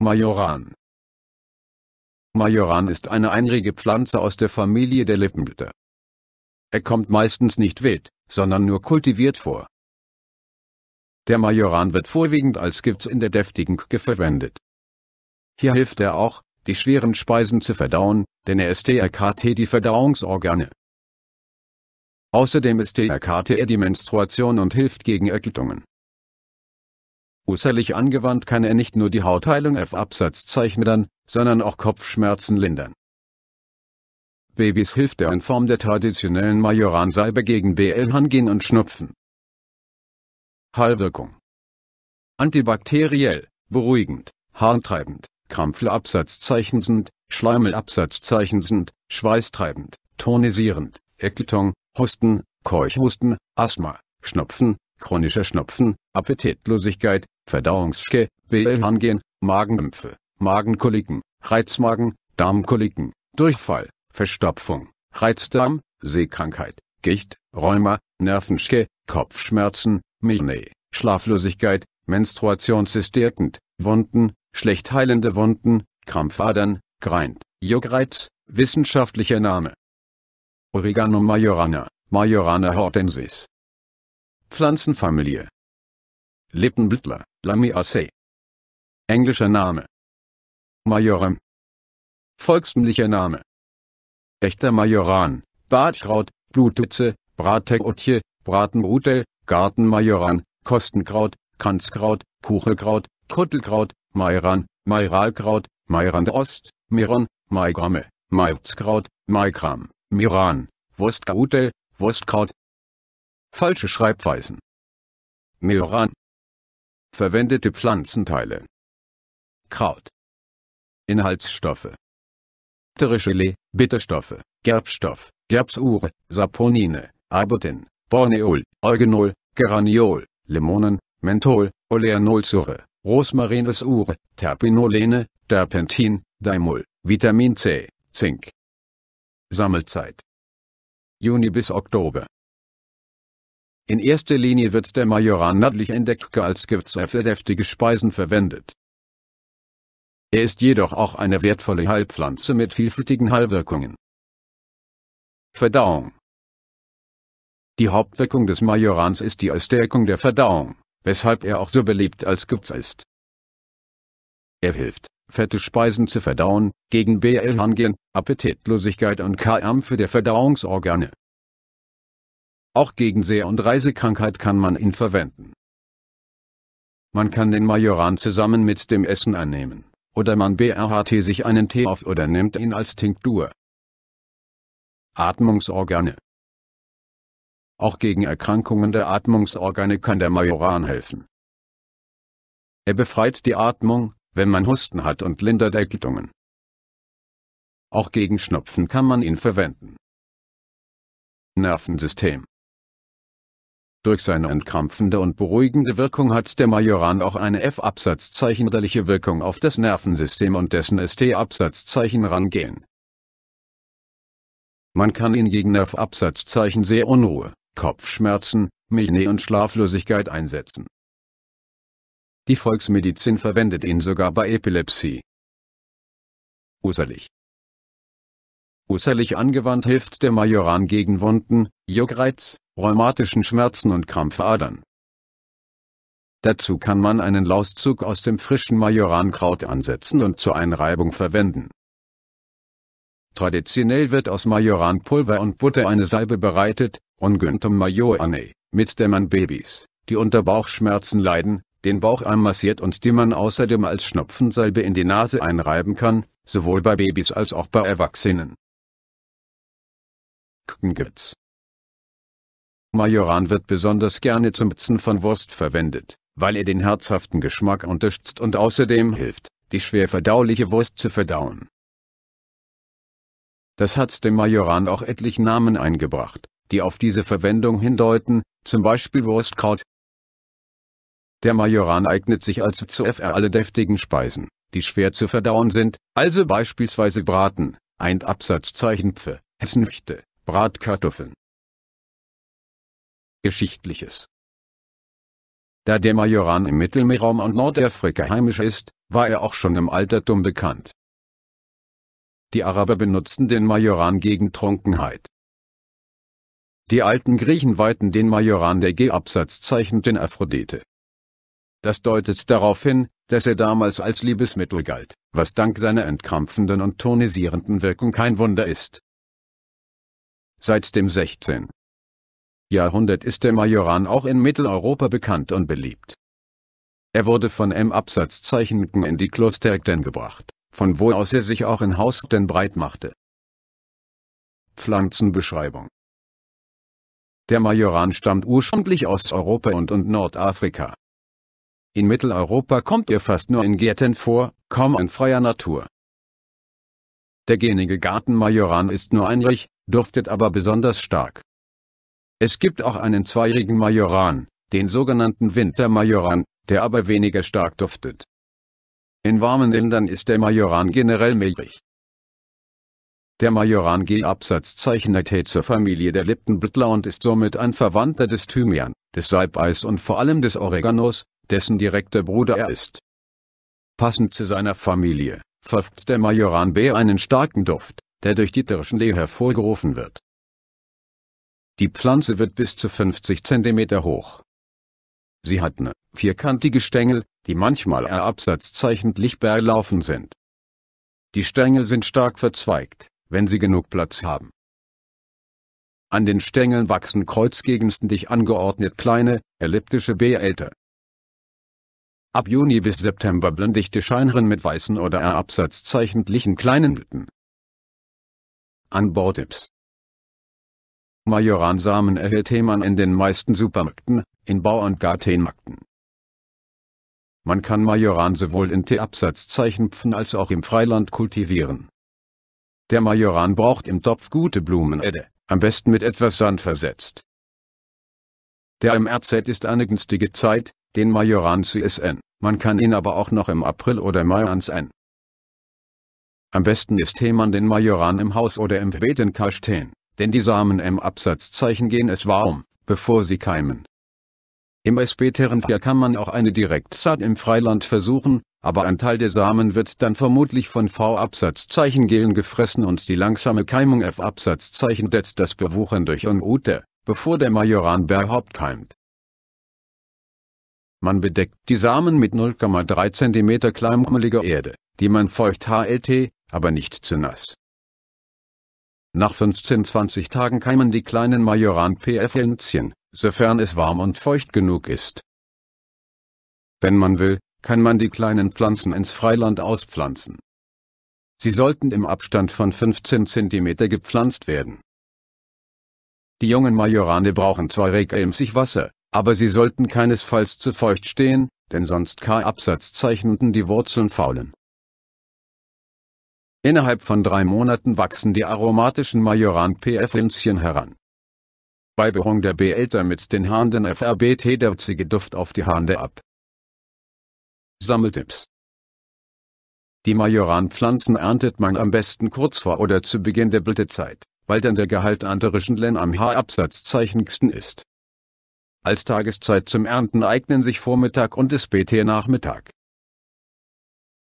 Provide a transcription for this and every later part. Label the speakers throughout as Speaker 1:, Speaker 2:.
Speaker 1: Majoran Majoran ist eine einrige Pflanze aus der Familie der Lippenblätter. Er kommt meistens nicht wild, sondern nur kultiviert vor. Der Majoran wird vorwiegend als Gift in der deftigen Küche verwendet. Hier hilft er auch, die schweren Speisen zu verdauen, denn er ist stärkt die Verdauungsorgane. Außerdem ist stärkt er die Menstruation und hilft gegen Erkältungen. Äußerlich angewandt kann er nicht nur die Hautheilung F Absatzzeichen dann, sondern auch Kopfschmerzen lindern. Babys hilft er in Form der traditionellen Majoransalbe gegen BL Hangien und Schnupfen. Heilwirkung Antibakteriell, beruhigend, harntreibend, Krampfle-Absatzzeichen sind, Schleimel-Absatzzeichen sind, schweißtreibend, tonisierend, Ekelton, Husten, Keuchhusten, Asthma, Schnupfen, chronischer Schnupfen, Appetitlosigkeit, Verdauungsschwäche, Blähungen, Magenimpfe, Magenkoliken, Reizmagen, Darmkoliken, Durchfall, Verstopfung, Reizdarm, Seekrankheit, Gicht, Rheuma, Nervenschke, Kopfschmerzen, Migräne, Schlaflosigkeit, Menstruationshysterkend, Wunden, schlecht heilende Wunden, Krampfadern, Greint, Juckreiz, wissenschaftlicher Name. Oregano majorana, Majorana hortensis. Pflanzenfamilie. Lippenblättler. Lamiaceae. Englischer Name. Majorem. Volkstümlicher Name. Echter Majoran, Bartkraut, Blutütze, Brateotje, Bratenrute, Gartenmajoran, Kostenkraut, Kanzkraut, Kuchelkraut, Kuttelkraut, Mairan, Mairalkraut, Mairan Ost, Miron, Maigramme, Maizkraut, Maikram, Miran, Wurstkaute, Wurstkraut. Falsche Schreibweisen. Miran. Verwendete Pflanzenteile. Kraut. Inhaltsstoffe. Bittergelee, Bitterstoffe, Gerbstoff, Gerbsure, Saponine, Arbutin, Borneol, Eugenol, Geraniol, Limonen, Menthol, Oleanolsure, Rosmarinesure, Terpinolene, Terpentin, Daimul, Vitamin C, Zink. Sammelzeit. Juni bis Oktober. In erster Linie wird der Majoran-Nadlich Endetka als Gewürzer für deftige Speisen verwendet. Er ist jedoch auch eine wertvolle Heilpflanze mit vielfältigen Heilwirkungen. Verdauung Die Hauptwirkung des Majorans ist die Erstärkung der Verdauung, weshalb er auch so beliebt als Gewürz ist. Er hilft, fette Speisen zu verdauen, gegen BL-Hangen, Appetitlosigkeit und KM für die Verdauungsorgane. Auch gegen Seh- und Reisekrankheit kann man ihn verwenden. Man kann den Majoran zusammen mit dem Essen annehmen, oder man brht sich einen Tee auf oder nimmt ihn als Tinktur. Atmungsorgane Auch gegen Erkrankungen der Atmungsorgane kann der Majoran helfen. Er befreit die Atmung, wenn man Husten hat und lindert Erkältungen. Auch gegen Schnupfen kann man ihn verwenden. Nervensystem durch seine entkrampfende und beruhigende Wirkung hat der Majoran auch eine F-Absatzzeichen-relliche Wirkung auf das Nervensystem und dessen ST-Absatzzeichen rangehen. Man kann ihn gegen F-Absatzzeichen sehr Unruhe, Kopfschmerzen, Migräne und Schlaflosigkeit einsetzen. Die Volksmedizin verwendet ihn sogar bei Epilepsie. Userlich Usserlich angewandt hilft der Majoran gegen Wunden, Juckreiz, rheumatischen Schmerzen und Krampfadern. Dazu kann man einen Lauszug aus dem frischen Majorankraut ansetzen und zur Einreibung verwenden. Traditionell wird aus Majoranpulver und Butter eine Salbe bereitet, Unguentum Majorane, mit der man Babys, die unter Bauchschmerzen leiden, den Bauch massiert und die man außerdem als Schnupfensalbe in die Nase einreiben kann, sowohl bei Babys als auch bei Erwachsenen. Kgns. Majoran wird besonders gerne zum Mixen von Wurst verwendet, weil er den herzhaften Geschmack unterstützt und außerdem hilft, die schwer verdauliche Wurst zu verdauen. Das hat dem Majoran auch etliche Namen eingebracht, die auf diese Verwendung hindeuten, zum Beispiel Wurstkraut. Der Majoran eignet sich als zu alle deftigen Speisen, die schwer zu verdauen sind, also beispielsweise Braten, ein Absatzzeichen für Hessenwichte, Bratkartoffeln. Geschichtliches Da der Majoran im Mittelmeerraum und Nordafrika heimisch ist, war er auch schon im Altertum bekannt. Die Araber benutzten den Majoran gegen Trunkenheit. Die alten Griechen weihten den Majoran der G-Absatzzeichen den Aphrodite. Das deutet darauf hin, dass er damals als Liebesmittel galt, was dank seiner entkrampfenden und tonisierenden Wirkung kein Wunder ist. Seit dem 16. Jahrhundert ist der Majoran auch in Mitteleuropa bekannt und beliebt. Er wurde von M. Absatzzeichen in die Klostergden gebracht, von wo aus er sich auch in Hausgden breitmachte. Pflanzenbeschreibung Der Majoran stammt ursprünglich aus Europa und, und Nordafrika. In Mitteleuropa kommt er fast nur in Gärten vor, kaum in freier Natur. Der gänige Garten Majoran ist nur einjährig, duftet aber besonders stark. Es gibt auch einen zweijährigen Majoran, den sogenannten Wintermajoran, der aber weniger stark duftet. In warmen Ländern ist der Majoran generell milchig. Der Majoran G-Absatz zeichnet He zur Familie der Liptenblättler und ist somit ein Verwandter des Thymian, des Salbeis und vor allem des Oreganos, dessen direkter Bruder er ist. Passend zu seiner Familie, verfügt der Majoran B einen starken Duft der durch die Dirschenlee hervorgerufen wird. Die Pflanze wird bis zu 50 cm hoch. Sie hat ne, vierkantige Stängel, die manchmal absatzzeichend lichtbeerlaufen sind. Die Stängel sind stark verzweigt, wenn sie genug Platz haben. An den Stängeln wachsen kreuzgegenständig angeordnet kleine, elliptische Beälter. Ab Juni bis September blendigte Scheinren mit weißen oder absatzzeichendlichen kleinen Blüten an Anbautipps Majoransamen erhält man in den meisten Supermärkten, in Bau- und Gartenmärkten. Man kann Majoran sowohl in Teeabsatzzeichenpfen als auch im Freiland kultivieren. Der Majoran braucht im Topf gute Blumenerde, am besten mit etwas Sand versetzt. Der MRZ ist eine günstige Zeit, den Majoran zu essen, man kann ihn aber auch noch im April oder Mai ansetzen. Am besten ist man den Majoran im Haus oder im Betenkahl stehen, denn die Samen im Absatzzeichen gehen es warm, bevor sie keimen. Im späteren Jahr kann man auch eine Direktsaat im Freiland versuchen, aber ein Teil der Samen wird dann vermutlich von V-Absatzzeichen Gelen gefressen und die langsame Keimung F-Absatzzeichen det das Bewuchern durch Unute, bevor der Majoran überhaupt keimt. Man bedeckt die Samen mit 0,3 cm klein Erde, die man feucht HLT, aber nicht zu nass. Nach 15-20 Tagen keimen die kleinen majoran pf entzchen sofern es warm und feucht genug ist. Wenn man will, kann man die kleinen Pflanzen ins Freiland auspflanzen. Sie sollten im Abstand von 15 cm gepflanzt werden. Die jungen Majorane brauchen zwar regelmäßig Wasser, aber sie sollten keinesfalls zu feucht stehen, denn sonst K-Absatz zeichneten die Wurzeln faulen. Innerhalb von drei Monaten wachsen die aromatischen Majoran PF-Inzien heran. Behung der b Behälter mit den Haanden FRBT der zige Duft auf die Hande ab. Sammeltipps Die Majoran-Pflanzen erntet man am besten kurz vor oder zu Beginn der Blütezeit, weil dann der Gehalt an der Rischendlen am Haarabsatz zeichnigsten ist. Als Tageszeit zum Ernten eignen sich Vormittag und SBT Nachmittag.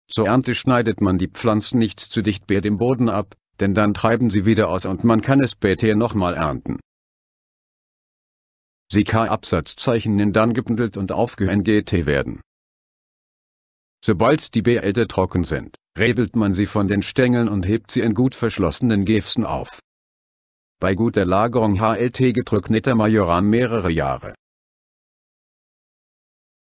Speaker 1: Zur Ernte schneidet man die Pflanzen nicht zu dicht bei dem Boden ab, denn dann treiben sie wieder aus und man kann es später nochmal ernten. Sie kann Absatzzeichen in dann gebündelt und aufgehängt werden. Sobald die Beete trocken sind, rebelt man sie von den Stängeln und hebt sie in gut verschlossenen Gefsen auf. Bei guter Lagerung HLT getrockneter Majoran mehrere Jahre.